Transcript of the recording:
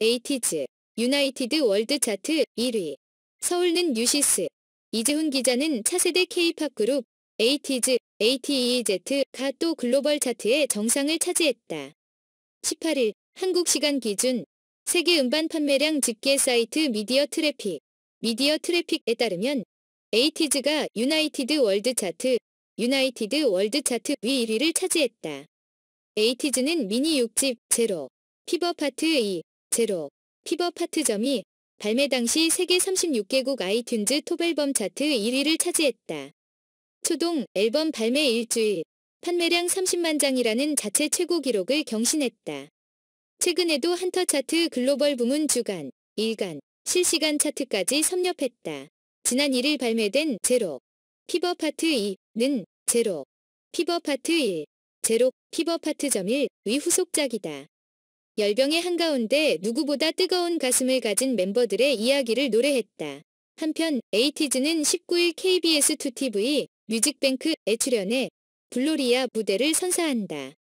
에이티즈, 유나이티드 월드 차트 1위, 서울는 뉴시스, 이재훈 기자는 차세대 케이팝 그룹 에이티즈, ATEZ가 또 글로벌 차트의 정상을 차지했다. 18일 한국 시간 기준 세계 음반 판매량 집계 사이트 미디어 트래픽, 미디어 트래픽에 따르면 에이티즈가 유나이티드 월드 차트, 유나이티드 월드 차트 위 1위를 차지했다. 에이티즈는 미니 6집 제로, 피버 파트 2, 제로 피버 파트점이 발매 당시 세계 36개국 아이튠즈 톱앨범 차트 1위를 차지했다. 초동 앨범 발매 일주일 판매량 30만 장이라는 자체 최고 기록을 경신했다. 최근에도 한터 차트 글로벌 부문 주간, 일간, 실시간 차트까지 섭렵했다. 지난 1일 발매된 제로 피버 파트 2는 제로 피버 파트 1, 제로 피버 파트 점 1위 후속작이다. 열병의 한가운데 누구보다 뜨거운 가슴을 가진 멤버들의 이야기를 노래했다. 한편 에이티즈는 19일 KBS 2TV 뮤직뱅크에 출연해 블로리아 무대를 선사한다.